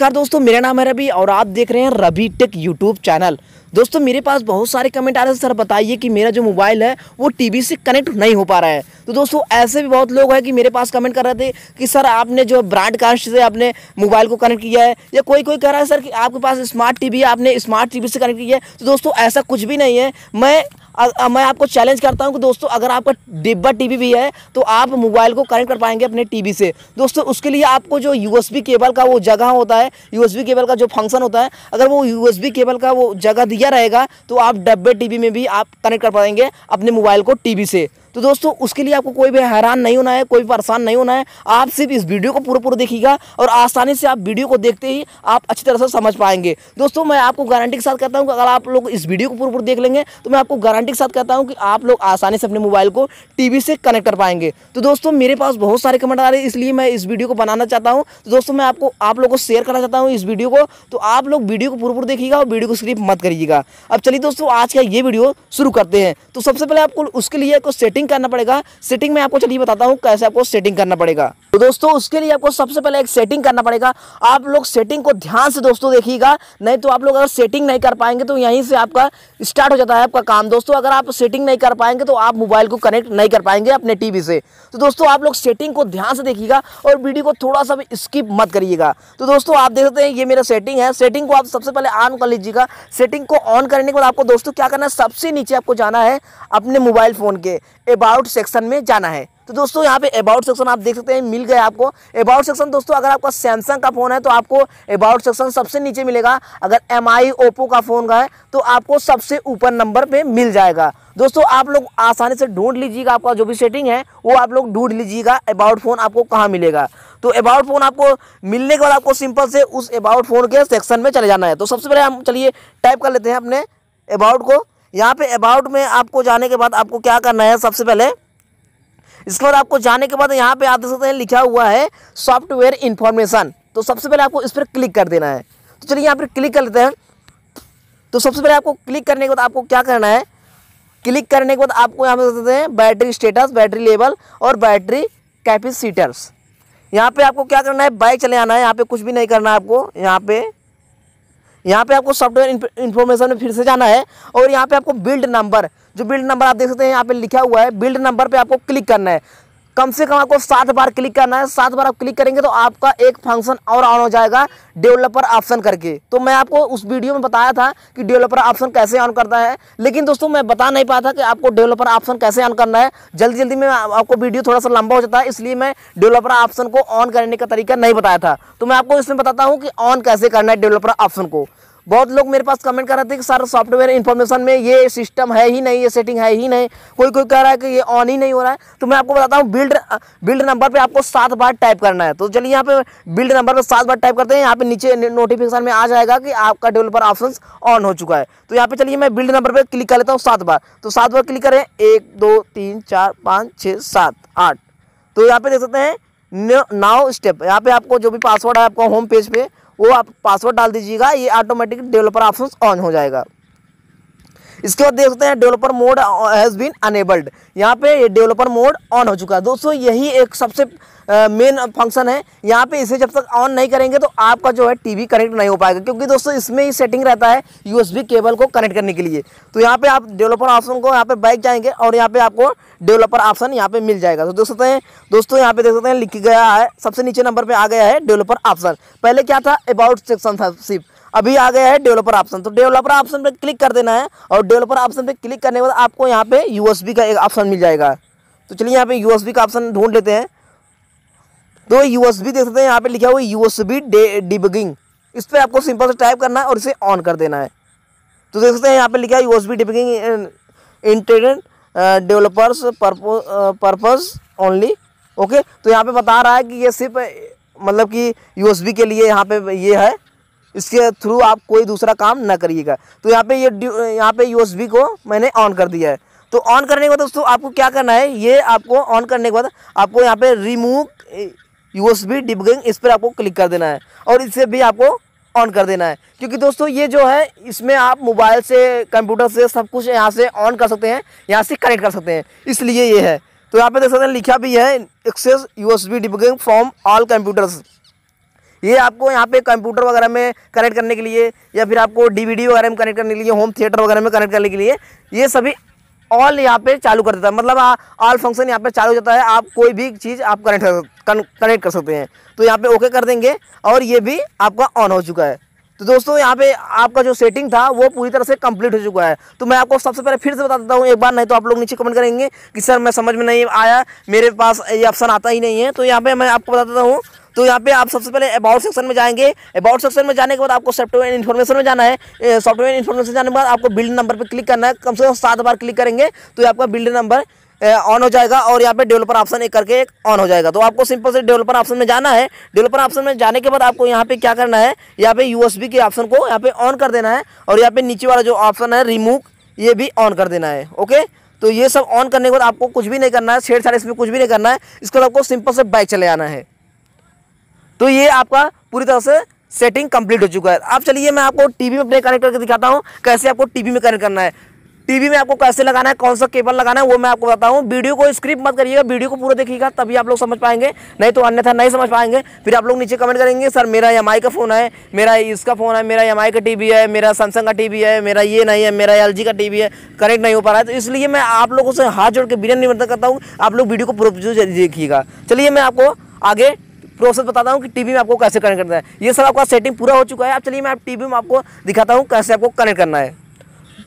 नमस्कार दोस्तों मेरा नाम है रवि और आप देख रहे हैं रवि टेक यूट्यूब चैनल दोस्तों मेरे पास बहुत सारे कमेंट आ रहे हैं सर बताइए कि मेरा जो मोबाइल है वो टीवी से कनेक्ट नहीं हो पा रहा है तो दोस्तों ऐसे भी बहुत लोग हैं कि मेरे पास कमेंट कर रहे थे कि सर आपने जो ब्रॉडकास्ट से आपने मोबाइल को कनेक्ट किया है या कोई कोई कह रहा है सर कि आपके पास स्मार्ट टीवी है आपने स्मार्ट टीवी से कनेक्ट किया है तो दोस्तों ऐसा कुछ भी नहीं है मैं आ, मैं आपको चैलेंज करता हूँ कि दोस्तों अगर आपका डिब्बा टीवी भी है तो आप मोबाइल को कनेक्ट कर पाएंगे अपने टीवी से दोस्तों उसके लिए आपको जो यूएसबी केबल का वो जगह होता है यूएसबी केबल का जो फंक्शन होता है अगर वो यूएसबी केबल का वो जगह दिया रहेगा तो आप डब्बे टी में भी आप कनेक्ट कर पाएंगे अपने मोबाइल को टी से तो दोस्तों उसके लिए आपको कोई भी हैरान नहीं होना है कोई परेशान नहीं होना है आप सिर्फ इस वीडियो को पूरा पूरा देखिएगा और आसानी से आप वीडियो को देखते ही आप अच्छी तरह से समझ पाएंगे दोस्तों मैं आपको गारंटी के साथ कहता हूँ कि अगर आप लोग इस वीडियो को पूरा पूरा देख लेंगे तो मैं आपको गारंटी के साथ कहता हूँ कि आप लोग आसानी से अपने मोबाइल को टी से कनेक्ट कर पाएंगे तो दोस्तों मेरे पास बहुत सारे कमेंट आ रहे हैं इसलिए मैं इस वीडियो को बनाना चाहता हूँ तो दोस्तों मैं आपको आप लोग को शेयर करना चाहता हूँ इस वीडियो को तो आप लोग वीडियो को पूरा पूरा देखिएगा और वीडियो को स्क्रिप मत करिएगा अब चलिए दोस्तों आज का ये वीडियो शुरू करते हैं तो सबसे पहले आपको उसके लिए कुछ सेटिंग सेटिंग करना पड़ेगा सेटिंग में आपको चलिए बताता हूँ कैसे आपको सेटिंग करना पड़ेगा तो दोस्तों उसके लिए आपको सबसे पहले एक सेटिंग करना पड़ेगा आप लोग सेटिंग को ध्यान से दोस्तों देखिएगा नहीं तो आप लोग अगर सेटिंग नहीं कर पाएंगे तो यहीं से आपका स्टार्ट हो जाता है आपका काम दोस्तों अगर आप सेटिंग नहीं कर पाएंगे तो आप मोबाइल को कनेक्ट नहीं कर पाएंगे अपने टीवी से तो दोस्तों आप लोग सेटिंग को ध्यान से देखिएगा और वीडियो को थोड़ा सा भी स्किप मत करिएगा तो दोस्तों आप देख सकते हैं ये मेरा सेटिंग है सेटिंग को आप सबसे पहले ऑन कर लीजिएगा सेटिंग को ऑन करने के बाद आपको दोस्तों क्या करना है सबसे नीचे आपको जाना है अपने मोबाइल फ़ोन के अबाउट सेक्शन में जाना है तो दोस्तों यहाँ पे अबाउट सेक्शन आप देख सकते हैं मिल गया आपको अबाउट सेक्शन दोस्तों अगर आपका सैमसंग का फ़ोन है तो आपको अबाउट सेक्शन सबसे नीचे मिलेगा अगर एम आई ओप्पो का फ़ोन का है तो आपको सबसे ऊपर नंबर पे मिल जाएगा दोस्तों आप लोग आसानी से ढूंढ लीजिएगा आपका जो भी सेटिंग है वो आप लोग ढूंढ लीजिएगा अबाउट फ़ोन आपको कहाँ मिलेगा तो अबाउट फ़ोन आपको मिलने के बाद आपको सिंपल से उस अबाउट फ़ोन के सेक्शन में चले जाना है तो सबसे पहले हम चलिए टाइप कर लेते हैं अपने अबाउट को यहाँ पे अबाउट में आपको जाने के बाद आपको क्या करना है सबसे पहले इसके बाद आपको जाने के बाद यहाँ पे आप देख सकते हैं लिखा हुआ है सॉफ्टवेयर इन्फॉर्मेशन तो सबसे पहले आपको इस पर क्लिक कर देना है तो चलिए यहाँ पर क्लिक कर लेते हैं तो सबसे पहले आपको क्लिक करने के बाद आपको क्या करना है क्लिक करने के बाद आपको यहाँ पे देख सकते हैं बैटरी स्टेटस बैटरी लेवल और बैटरी कैपेसिटर्स यहाँ पे आपको क्या करना है बाइक चले आना है यहाँ पे कुछ भी नहीं करना है आपको यहाँ पे यहाँ पे आपको सॉफ्टवेयर इन्फॉर्मेशन में फिर से जाना है और यहाँ पे आपको बिल्ड नंबर जो बिल्ड नंबर आप देख सकते हैं यहाँ पे लिखा हुआ है बिल्ड नंबर पे आपको क्लिक करना है कम से कम आपको सात बार क्लिक करना है सात बार आप क्लिक करेंगे तो आपका एक फंक्शन और ऑन हो जाएगा डेवलपर ऑप्शन करके तो मैं आपको उस वीडियो में बताया था कि डेवलपर ऑप्शन कैसे ऑन करता है लेकिन दोस्तों मैं बता नहीं पाया था कि आपको डेवलपर ऑप्शन कैसे ऑन करना है जल्दी जल्दी में आपको वीडियो थोड़ा सा लंबा हो जाता है इसलिए मैं डेवलपर ऑप्शन को ऑन करने का तरीका नहीं बताया था तो मैं आपको इसमें बताता हूँ कि ऑन कैसे करना है डेवलपर ऑप्शन को बहुत लोग मेरे पास कमेंट कर रहे थे कि सर सॉफ्टवेयर इन्फॉर्मेशन में ये सिस्टम है ही नहीं ये सेटिंग है ही नहीं कोई कोई कह रहा है कि ये ऑन ही नहीं हो रहा है तो मैं आपको बताता हूँ बिल्ड बिल्ड नंबर पर आपको सात बार टाइप करना है तो चलिए यहाँ पे बिल्ड नंबर पर सात बार टाइप करते हैं यहाँ पे नीचे नोटिफिकेशन में आ जाएगा कि आपका डेवलपर ऑप्शन ऑन हो चुका है तो यहाँ पे चलिए मैं बिल्ड नंबर पर क्लिक कर लेता हूँ सात बार तो सात बार क्लिक करें एक दो तीन चार पाँच छः सात आठ तो यहाँ पे देख सकते हैं नाउ स्टेप यहाँ पे आपको जो भी पासवर्ड है आपको होम पेज पे वो आप पासवर्ड डाल दीजिएगा ये ऑटोमेटिक डेवलपर ऑप्शन ऑन हो जाएगा इसके बाद देखते हैं developer mode has been enabled यहाँ पे ये डेवलपर मोड ऑन हो चुका है दोस्तों यही एक सबसे मेन uh, फंक्शन है यहाँ पे इसे जब तक ऑन नहीं करेंगे तो आपका जो है टीवी कनेक्ट नहीं हो पाएगा क्योंकि दोस्तों इसमें ही सेटिंग रहता है यूएसबी केबल को कनेक्ट करने के लिए तो यहाँ पे आप डेवलपर ऑप्शन को यहाँ पे बैक जाएंगे और यहाँ पे आपको डेवलपर ऑप्शन यहाँ पे मिल जाएगा तो देख सकते हैं दोस्तों यहाँ पे देख सकते हैं लिख गया है सबसे नीचे नंबर पर आ गया है डेवलपर ऑप्शन पहले क्या था अबाउट सेक्शन सिर्फ अभी आ गया है डेवलपर ऑप्शन तो डेवलपर ऑप्शन पे क्लिक कर देना है और डेवलपर ऑप्शन पे क्लिक करने के बाद आपको यहाँ पे यूएसबी का एक ऑप्शन मिल जाएगा तो चलिए यहाँ पे यूएसबी का ऑप्शन ढूंढ लेते हैं तो यूएसबी देख सकते हैं यहाँ पे लिखा हुआ यूएसबी डिबगिंग इस पर आपको सिंपल से टाइप करना है और इसे ऑन कर देना है तो देख सकते हैं यहाँ पे लिखा है B debugging internet developers purpose only okay तो यहाँ पे बता रहा है कि ये सिर्फ मतलब कि यूएसबी के लिए यहाँ पे ये है इसके थ्रू आप कोई दूसरा काम ना करिएगा तो यहाँ पे ये यह यहाँ पे यूएसबी को मैंने ऑन कर दिया है तो ऑन करने के बाद दोस्तों आपको क्या करना है ये आपको ऑन करने के बाद आपको यहाँ पे रिमूव यूएसबी डिबगिंग इस पर आपको क्लिक कर देना है और इसे भी आपको ऑन कर देना है क्योंकि दोस्तों ये जो है इसमें आप मोबाइल से कंप्यूटर से सब कुछ यहाँ से ऑन कर सकते हैं यहाँ से कनेक्ट कर सकते हैं इसलिए ये है तो यहाँ पे देख सकते हैं लिखा भी है access USB debugging from all computers ये आपको यहाँ पे कंप्यूटर वगैरह में कनेक्ट करने के लिए या फिर आपको डीवीडी वगैरह में कनेक्ट करने के लिए होम थिएटर वगैरह में कनेक्ट करने के लिए ये सभी ऑल यहाँ पे चालू कर देता है मतलब ऑल फंक्शन यहाँ पे चालू हो जाता है आप कोई भी चीज़ आप कनेक्ट कर कनेक्ट कर सकते हैं तो यहाँ पे ओके कर देंगे और ये भी आपका ऑन हो चुका है तो दोस्तों यहाँ पे आपका जो सेटिंग था वो पूरी तरह से कंप्लीट हो चुका है तो मैं आपको सबसे पहले फिर से बता देता हूँ एक बार नहीं तो आप लोग नीचे कमेंट करेंगे कि सर मैं समझ में नहीं आया मेरे पास ये ऑप्शन आता ही नहीं है तो यहाँ पे मैं आपको बता देता हूँ तो यहाँ पे आप सबसे पहले अबाउट सेक्शन में जाएंगे अबाउट सेक्शन में जाने के बाद आपको सॉफ्टवेयर इन्फॉर्मेशन में जाना है सॉफ्टवेयर इन्फॉर्मेशन जाने के बाद आपको बिल्ड नंबर पर क्लिक करना है कम से कम सात बार क्लिक करेंगे तो आपका बिल्ड नंबर ऑन हो जाएगा और यहाँ पे डेवलपर ऑप्शन एक करके एक ऑन हो जाएगा तो आपको सिंपल से डेवलपर ऑप्शन में जाना है डेवलपर ऑप्शन में जाने के बाद आपको यहाँ पे क्या करना है यहाँ पे यूएसबी के ऑप्शन को यहाँ पे ऑन कर देना है और यहाँ पे नीचे वाला जो ऑप्शन है रिमूव ये भी ऑन कर देना है ओके तो ये सब ऑन करने के बाद आपको कुछ भी नहीं करना है छेड़छाड़ इसमें कुछ भी नहीं करना है इसके बाद आपको सिंपल से बाइक चले आना है तो ये आपका पूरी तरह से सेटिंग कंप्लीट हो चुका है अब चलिए मैं आपको टीवी में अपने कनेक्ट करके दिखाता हूँ कैसे आपको टीवी में कनेक्ट करना है टीवी में आपको कैसे लगाना है कौन सा केबल लगाना है वो मैं आपको बताता हूँ वीडियो को स्क्रिप्ट मत करिएगा वीडियो को पूरा देखिएगा तभी आप लोग समझ पाएंगे नहीं तो अन्यथा नहीं समझ पाएंगे फिर आप लोग नीचे कमेंट करेंगे सर मेरा एम का फ़ोन है मेरा इसका फ़ोन है मेरा एम का टी है मेरा सैमसंग का टी है मेरा ये नहीं है मेरा एल का टी है कनेक्ट नहीं हो पा रहा है तो इसलिए मैं आप लोगों से हाथ जोड़ के बिना निवेदन करता हूँ आप लोग वीडियो को पूरा देखिएगा चलिए मैं आपको आगे प्रोसेस बताता हूँ कि टीवी में आपको कैसे कनेक्ट करना है ये सब आपका सेटिंग पूरा हो चुका है आप चलिए मैं आप टीवी में आपको दिखाता हूँ कैसे आपको कनेक्ट करना है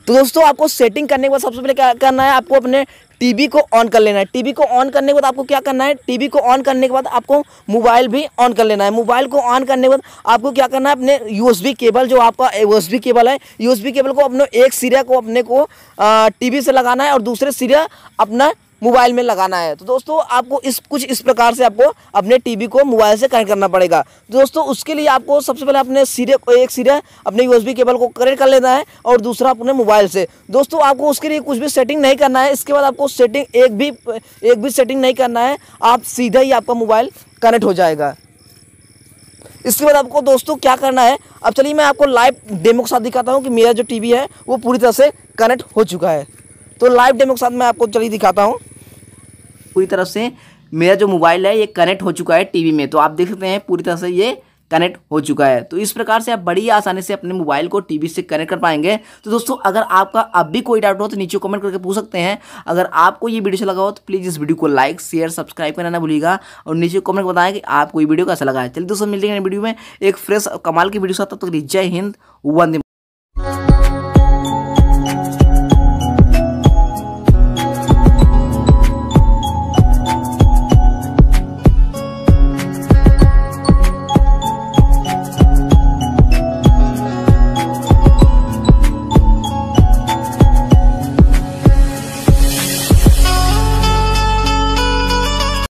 तो दोस्तों आपको सेटिंग करने के बाद सबसे पहले क्या करना है आपको अपने टीवी को ऑन कर लेना है टीवी को ऑन करने के बाद आपको क्या करना है टीवी को ऑन करने के बाद आपको मोबाइल भी ऑन कर लेना है मोबाइल को ऑन करने के बाद आपको क्या करना है अपने यूएसबी केबल जो आपका यूएसबी केबल है यूएसबी केबल को अपने एक सिरे को अपने को टीवी से लगाना है और दूसरे सिरा अपना मोबाइल में लगाना है तो दोस्तों आपको इस कुछ इस प्रकार से आपको अपने टीवी को मोबाइल से कनेक्ट करना पड़ेगा तो दोस्तों उसके लिए आपको सबसे पहले अपने सिरे एक सिरे अपने यूएसबी केबल को कनेक्ट कर लेना है और दूसरा अपने मोबाइल से दोस्तों आपको उसके लिए कुछ भी सेटिंग नहीं करना है इसके बाद आपको सेटिंग एक भी एक भी सेटिंग नहीं करना है आप सीधा ही आपका मोबाइल कनेक्ट हो जाएगा इसके बाद आपको दोस्तों क्या करना है अब चलिए मैं आपको लाइव डेमो के साथ दिखाता हूँ कि मेरा जो टीवी है वो पूरी तरह से कनेक्ट हो चुका है तो लाइव डेमो के साथ मैं आपको चलिए दिखाता हूँ पूरी तरह से मेरा जो मोबाइल है ये कनेक्ट हो चुका है टीवी में तो आप देख सकते हैं पूरी तरह से ये कनेक्ट हो चुका है तो इस प्रकार से आप बड़ी आसानी से अपने मोबाइल को टीवी से कनेक्ट कर पाएंगे तो दोस्तों अगर आपका अब भी कोई डाउट हो तो नीचे कमेंट करके पूछ सकते हैं अगर आपको ये वीडियो अच्छा लगा हो तो प्लीज़ इस वीडियो को लाइक शेयर सब्सक्राइब करना ना भूलिएगा और नीचे कमेंट बताएं कि आपको ये वीडियो कैसा लगा है चलिए दोस्तों मिलते हैं वीडियो में एक फ्रेश कमाल की वीडियो साथ जय हिंद वंदे